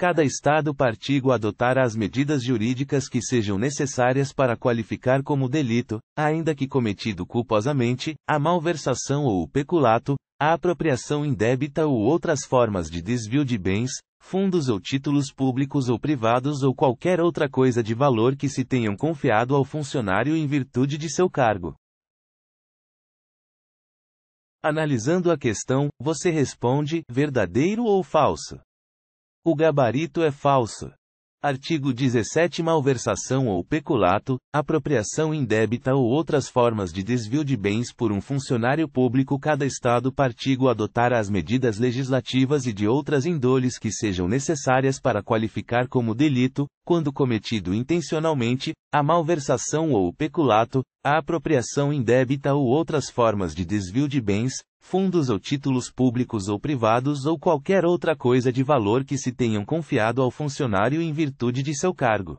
Cada Estado partigo adotará as medidas jurídicas que sejam necessárias para qualificar como delito, ainda que cometido culposamente, a malversação ou o peculato, a apropriação indébita ou outras formas de desvio de bens, fundos ou títulos públicos ou privados ou qualquer outra coisa de valor que se tenham confiado ao funcionário em virtude de seu cargo. Analisando a questão, você responde: verdadeiro ou falso? O gabarito é falso. Artigo 17 Malversação ou peculato, apropriação indébita ou outras formas de desvio de bens por um funcionário público Cada Estado partigo adotará as medidas legislativas e de outras indoles que sejam necessárias para qualificar como delito, quando cometido intencionalmente, a malversação ou o peculato, a apropriação indébita ou outras formas de desvio de bens, fundos ou títulos públicos ou privados ou qualquer outra coisa de valor que se tenham confiado ao funcionário em virtude de seu cargo.